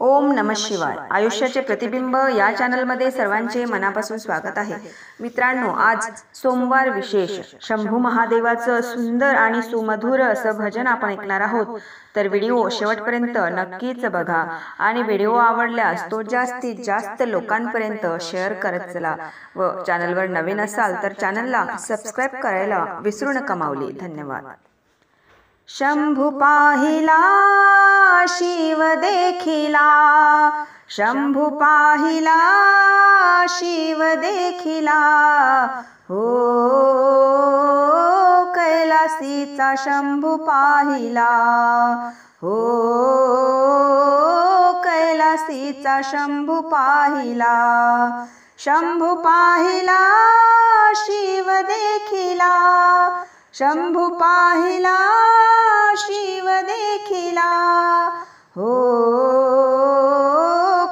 ओम नम शिवाय आयुष्याचे प्रतिबिंब या चॅनलमध्ये सर्वांचे मनापासून स्वागत आहे मित्रांनो आज सोमवार विशेष शंभू महादेवाचं सुंदर आणि सुमधुर असं भजन आपण ऐकणार आहोत तर व्हिडिओ शेवटपर्यंत नक्कीच बघा आणि व्हिडिओ आवडल्यास तो जास्तीत जास्त लोकांपर्यंत शेअर करत चला व चॅनलवर नवीन असाल तर चॅनलला सबस्क्राईब करायला विसरू नका माऊली धन्यवाद शंभू पाहिला शिव देखिला शंभू पाहिला शिव देखिला हो कैलासीचा शंभू पाहिला हो कैलासीचा शंभू पाहिला शंभू पाहिला शिव देखिला शंभू पाहिला शिव देखिला हो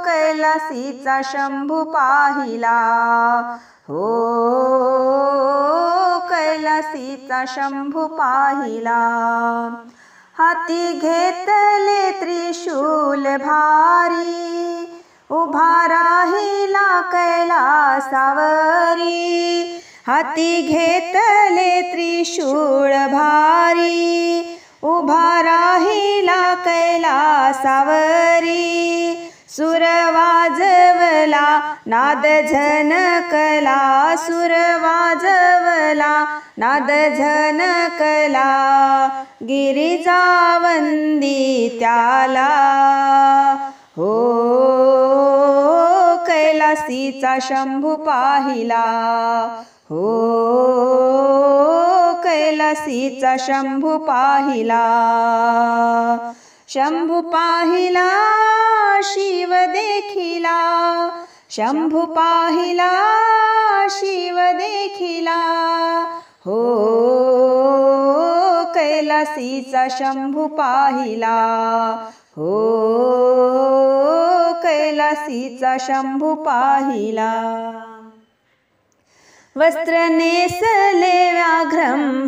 कैलासीचा शंभू पाहिला हो कैलासीचा शंभू पाहिला हाती घेतले त्रिशूल भारी उभा राहिला कैलासावरी हाती घेतले त्रिशूळ भारी उभा राहिला कैलासावरी सुर वाजवला नाद झनकला सुर वाजवला नाद झनकला वंदी त्याला हो कैलासीचा शंभू पाहिला हो कैलासीचा शंभू पाहिला शंभू पाहिला शिव देखिला शंभू पाहिला शिव देखिला हो कैलासीचा शंभू पाहिला हो कैलासीचा शंभू पाहिला वस्त्र नेसले व्याघ्रंभराचे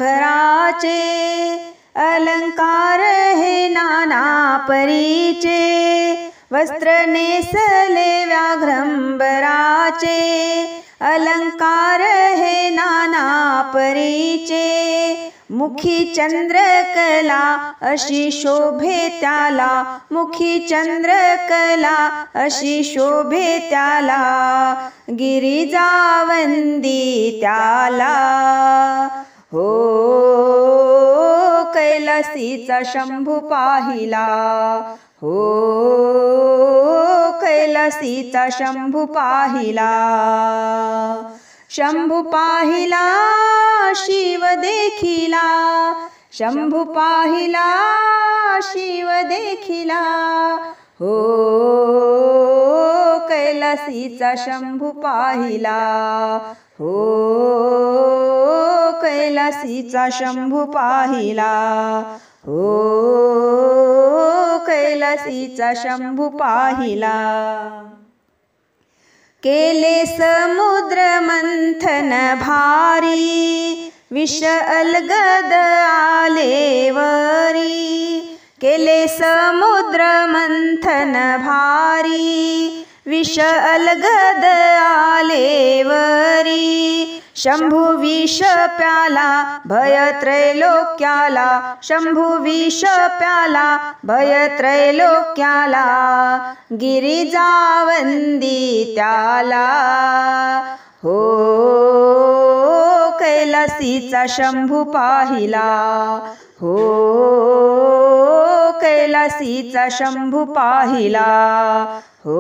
अलंकार हे नाना परीचे वस्त्र नेसले व्याघ्रंबराचे अलंकार हे नाना परीचे मुखी चंद्रकला अशी शोभे त्याला मुखी चंद्रकला अशी शोभे त्याला गिरिजावंदी त्याला हो कैलसीचा शंभू पाहिला हो कैलासीचा शंभू पाहिला शंभू पाहिला शिव देखिला शंभू पाहिला शिव देखिला हो कैलासीचा शंभू पाहिला हो कैलासीचा शंभू पाहिला हो कैलासीचा शंभू पाहिला केले समुद्र मंथन भारी विष अलगद आले वरी केले समुद्र मंथन भारी विष अलगद आलेवरी शंभू विष प्याला भय त्रैलोक्याला शंभू विष प्याला भय त्रैलोक्याला गिरिजावंदी त्याला हो कैलासीचा शंभू पाहिला हो कैलासीचा शंभू पाहिला हो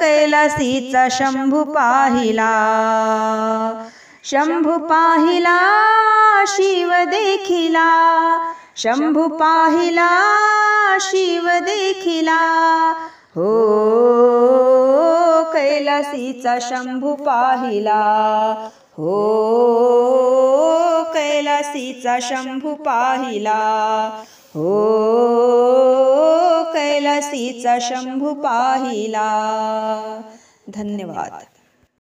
कैलासीचा शंभू पाहिला शंभू पाहिला शिव देखिला शंभू पाहिला शिव देखिला हो कैलासीचा शंभू पाहिला हो कैलासीचा शंभू पाहिला हो कैलासीचा शंभू पाहिला धन्यवाद